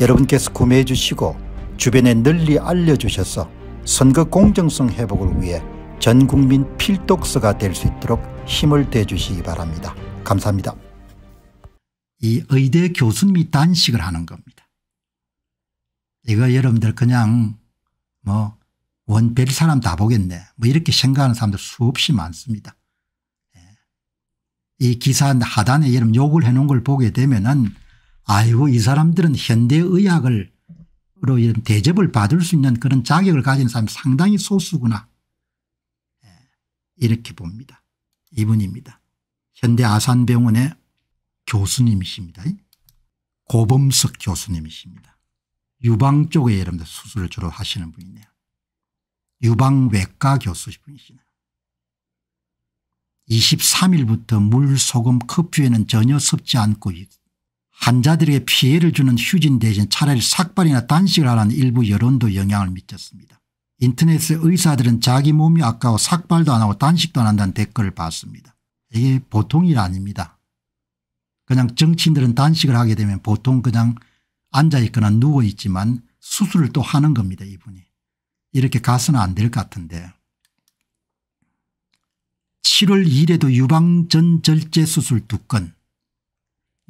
여러분께서 구매해 주시고 주변에 널리 알려주셔서 선거 공정성 회복을 위해 전국민 필독서가 될 수 있도록 힘을 대주시기 바랍니다. 감사합니다. 이 의대 교수님이 단식을 하는 겁니다. 이거 여러분들 그냥 뭐 원별 사람 다 보겠네 뭐 이렇게 생각하는 사람들 수없이 많습니다. 예. 이 기사 하단에 여러분 욕을 해놓은 걸 보게 되면은 아이고 이 사람들은 현대의학을 로 대접을 받을 수 있는 그런 자격을 가진 사람 상당히 소수구나 예, 이렇게 봅니다. 이분입니다. 현대아산병원의 교수님이십니다. 고범석 교수님이십니다. 유방 쪽에 여러분들 수술을 주로 하시는 분이네요. 유방외과 교수분이시네요. 23일부터 물, 소금, 커피에는 전혀 섭지 않고 환자들에게 피해를 주는 휴진 대신 차라리 삭발이나 단식을 하라는 일부 여론도 영향을 미쳤습니다. 인터넷에 의사들은 자기 몸이 아까워 삭발도 안 하고 단식도 안 한다는 댓글을 봤습니다. 이게 보통 일 아닙니다. 그냥 정치인들은 단식을 하게 되면 보통 그냥 앉아있거나 누워있지만 수술을 또 하는 겁니다 이분이. 이렇게 가서는 안 될 것 같은데 7월 2일에도 유방전절제 수술 2건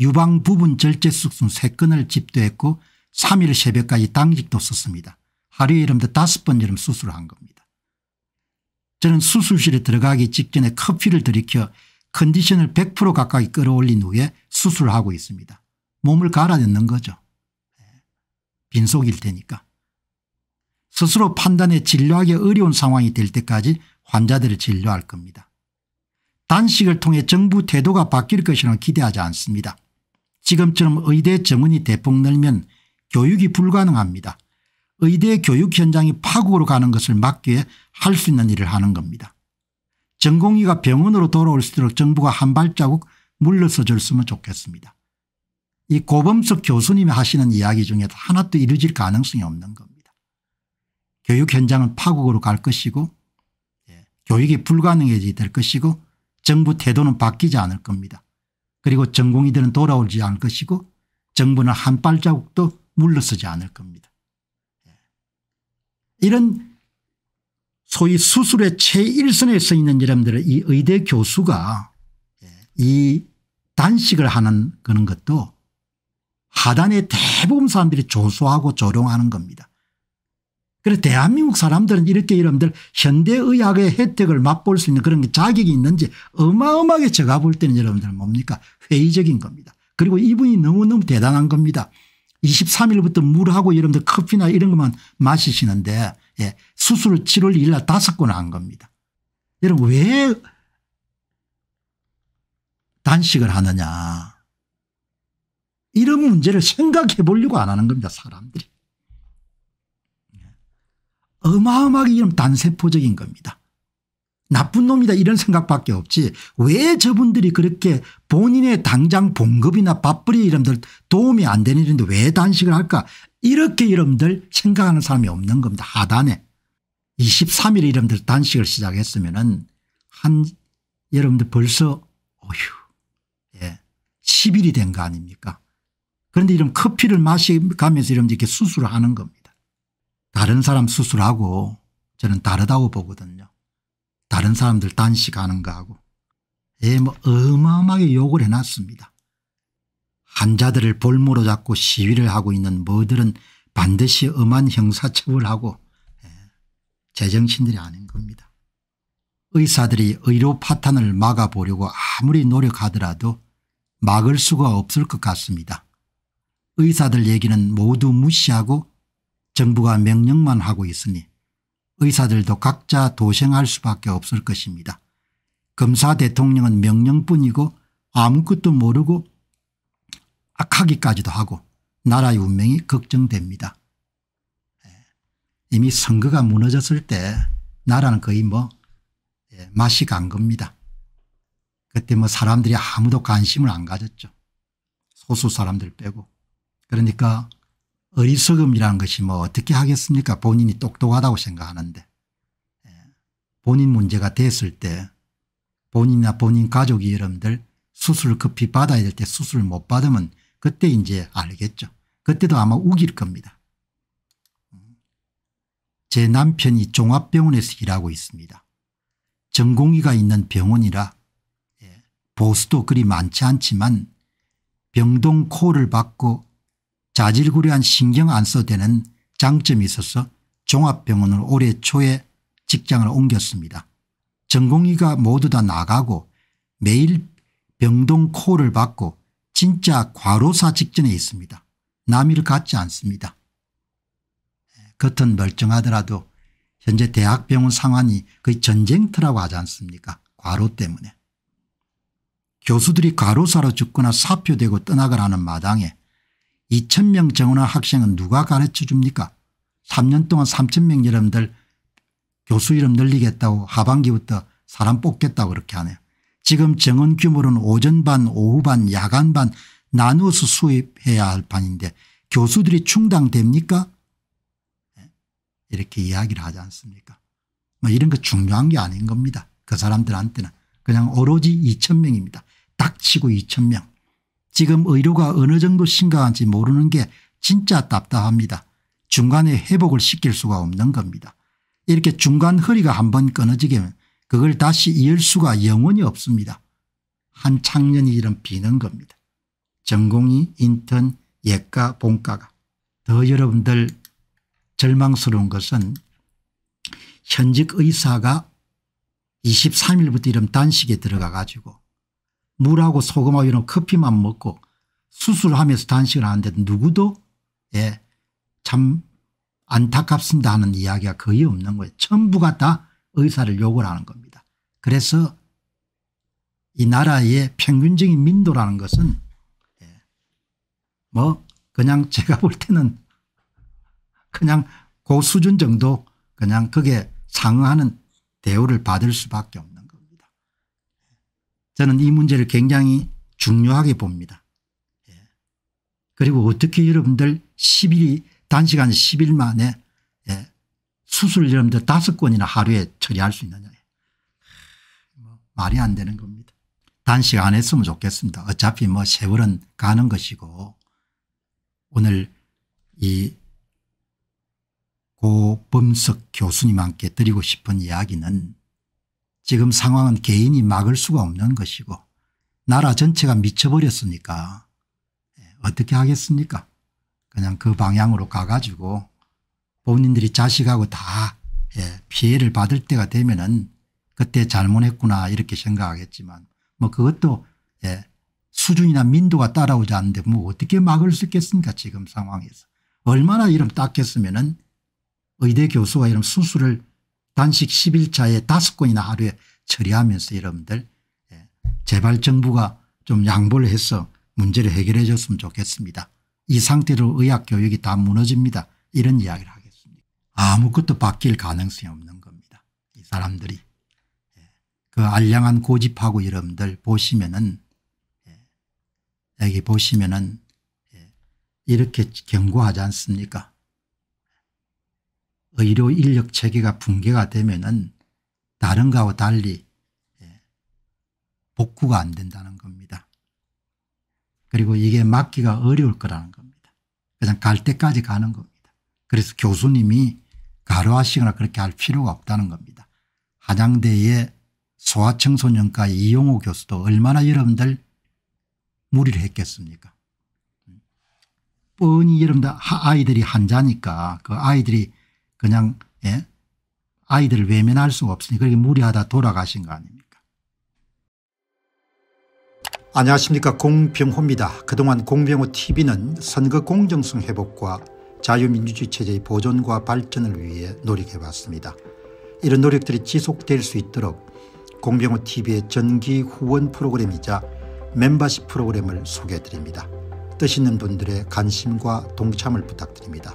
유방 부분 절제숙순 3건을 집도했고 3일 새벽까지 당직도 썼습니다. 하루에 이름도 5번 이름 수술한 을 겁니다. 저는 수술실에 들어가기 직전에 커피를 들이켜 컨디션을 100% 가까이 끌어올린 후에 수술을 하고 있습니다. 몸을 갈아넣는 거죠. 예. 빈속일 테니까. 스스로 판단해 진료하기 어려운 상황이 될 때까지 환자들을 진료할 겁니다. 단식을 통해 정부 태도가 바뀔 것이라는 기대하지 않습니다. 지금처럼 의대 정원이 대폭 늘면 교육이 불가능합니다. 의대 교육 현장이 파국으로 가는 것을 막기 위해 할 수 있는 일을 하는 겁니다. 전공의가 병원으로 돌아올수록 있도 정부가 한 발자국 물러서 줬으면 좋겠습니다. 이 고범석 교수님이 하시는 이야기 중에 도 하나도 이루어질 가능성이 없는 겁니다. 교육 현장은 파국으로 갈 것이고 예, 교육이 불가능해질 것이고 정부 태도는 바뀌지 않을 겁니다. 그리고 전공의들은 돌아오지 않을 것이고 정부는 한 발자국도 물러서지 않을 겁니다. 예. 이런 소위 수술의 최일선에 서 있는 사람들을 이 의대 교수가 예, 이 단식을 하는 그런 것도 하단의 대부분 사람들이 조소하고 조롱하는 겁니다. 그래서 대한민국 사람들은 이렇게 여러분들 현대의학의 혜택을 맛볼 수 있는 그런 자격이 있는지 어마어마하게 제가 볼 때는 여러분들 뭡니까 회의적인 겁니다. 그리고 이분이 너무너무 대단한 겁니다. 23일부터 물하고 여러분들 커피나 이런 것만 마시시는데 예, 수술 을 7월 1일 날 다섯 건한 겁니다. 여러분 왜 단식을 하느냐 이런 문제를 생각해 보려고 안 하는 겁니다 사람들이. 어마어마하게 이런 단세포적인 겁니다. 나쁜 놈이다 이런 생각밖에 없지 왜 저분들이 그렇게 본인의 당장 봉급이나 밥벌이 이름들 도움이 안 되는 일인데 왜 단식을 할까 이렇게 이름들 생각하는 사람이 없는 겁니다. 하단에 23일 이름들 단식을 시작했으면 은한 여러분들 벌써 어휴 예, 10일이 된 거 아닙니까 그런데 이런 커피를 마시면서 이러면 이렇게 수술을 하는 겁니다. 다른 사람 수술하고 저는 다르다고 보거든요. 다른 사람들 단식하는 거하고 예, 뭐 어마어마하게 욕을 해놨습니다. 환자들을 볼모로 잡고 시위를 하고 있는 뭐들은 반드시 엄한 형사처벌하고 예, 제정신들이 아닌 겁니다. 의사들이 의료 파탄을 막아보려고 아무리 노력하더라도 막을 수가 없을 것 같습니다. 의사들 얘기는 모두 무시하고 정부가 명령만 하고 있으니 의사들도 각자 도생할 수밖에 없을 것입니다. 검사 대통령은 명령뿐이고 아무것도 모르고 악하기까지도 하고 나라의 운명이 걱정됩니다. 예. 이미 선거가 무너졌을 때 나라는 거의 뭐 예, 맛이 간 겁니다. 그때 뭐 사람들이 아무도 관심을 안 가졌죠. 소수 사람들 빼고. 그러니까 어리석음이라는 것이 뭐 어떻게 하겠습니까 본인이 똑똑하다고 생각하는데 예. 본인 문제가 됐을 때 본인이나 본인 가족이 여러분들 수술 급히 받아야 될 때 수술 못 받으면 그때 이제 알겠죠. 그때도 아마 우길 겁니다. 제 남편이 종합병원에서 일하고 있습니다. 전공의가 있는 병원이라 예, 보수도 그리 많지 않지만 병동 코를 받고 자질구레한 신경 안 써대는 장점이 있어서 종합병원을 올해 초에 직장을 옮겼습니다. 전공의가 모두 다 나가고 매일 병동 코를 받고 진짜 과로사 직전에 있습니다. 남일 같지 않습니다. 겉은 멀쩡하더라도 현재 대학병원 상황이 거의 전쟁터라고 하지 않습니까 과로 때문에. 교수들이 과로사로 죽거나 사표되고 떠나가라는 마당에 2천명 정원화 학생은 누가 가르쳐 줍니까 3년 동안 3천명 여러분들 교수 이름 늘리겠다고 하반기부터 사람 뽑겠다고 그렇게 하네요. 지금 정원 규모는 오전 반 오후 반 야간 반 나누어서 수입해야 할 판인데 교수들이 충당됩니까 예? 이렇게 이야기를 하지 않습니까 뭐 이런 거 중요한 게 아닌 겁니다. 그 사람들한테는 그냥 오로지 2천명입니다 딱치고 2천명 지금 의료가 어느 정도 심각한지 모르는 게 진짜 답답합니다. 중간에 회복을 시킬 수가 없는 겁니다. 이렇게 중간 허리가 한번 끊어지면 게 그걸 다시 이을 수가 영원히 없습니다. 한 창년이 이런 비는 겁니다. 전공이 인턴 예과 본과가 더 여러분들 절망스러운 것은 현직 의사가 23일부터 이런 단식에 들어가 가지고 물하고 소금하고 이런 커피만 먹고 수술하면서 단식을 하는데 누구도 예, 참 안타깝습니다 하는 이야기가 거의 없는 거예요. 전부가 다 의사를 욕을 하는 겁니다. 그래서 이 나라의 평균적인 민도라는 것은 예, 뭐 그냥 제가 볼 때는 그냥 그 수준 정도 그냥 그게 상응하는 대우를 받을 수밖에 없는 저는 이 문제를 굉장히 중요하게 봅니다. 예. 그리고 어떻게 여러분들 10일이 단시간 10일 만에 예, 수술 여러분들 다 건이나 하루에 처리할 수 있느냐. 예. 뭐 말이 안 되는 겁니다. 단식 안 했으면 좋겠습니다. 어차피 뭐 세월은 가는 것이고 오늘 이 고범석 교수님께 드리고 싶은 이야기는 지금 상황은 개인이 막을 수가 없는 것이고 나라 전체가 미쳐버렸으니까 예, 어떻게 하겠습니까 그냥 그 방향으로 가가지고 본인들이 자식하고 다 예, 피해를 받을 때가 되면 은 그때 잘못했구나 이렇게 생각하겠지만 뭐 그것도 예, 수준이나 민도가 따라오지 않는데 뭐 어떻게 막을 수 있겠습니까 지금 상황에서 얼마나 이름 닦였으면 은 의대 교수가 이런 수술을 단식 10일차에 5섯 건이나 하루에 처리하면서 여러분들 제발 예, 정부가 좀 양보를 해서 문제를 해결해 줬으면 좋겠습니다. 이 상태로 의학교육이 다 무너집니다. 이런 이야기를 하겠습니다. 아무것도 바뀔 가능성이 없는 겁니다. 이 사람들이. 예, 그 알량한 고집하고 여러분들 보시면은 예, 여기 보시면은 이렇게 경고하지 않습니까 의료 인력 체계가 붕괴가 되면은 다른 거고 달리 예, 복구가 안 된다는 겁니다. 그리고 이게 막기가 어려울 거라는 겁니다. 그냥 갈 때까지 가는 겁니다. 그래서 교수님이 가로하시거나 그렇게 할 필요가 없다는 겁니다. 한양대의 소아청소년과 이용호 교수도 얼마나 여러분들 무리를 했겠습니까 음. 뻔히 여러분들 아이들이 환자니까그 아이들이 그냥 예? 아이들을 외면할 수가 없으니 그렇게 무리하다 돌아가신 거 아닙니까 안녕하십니까 공병호입니다. 그동안 공병호 tv는 선거 공정성 회복과 자유민주주의 체제의 보존과 발전을 위해 노력해봤습니다. 이런 노력들이 지속될 수 있도록 공병호 tv의 전기 후원 프로그램이자 멤버십 프로그램을 소개해드립니다. 뜻 있는 분들의 관심과 동참을 부탁드립니다.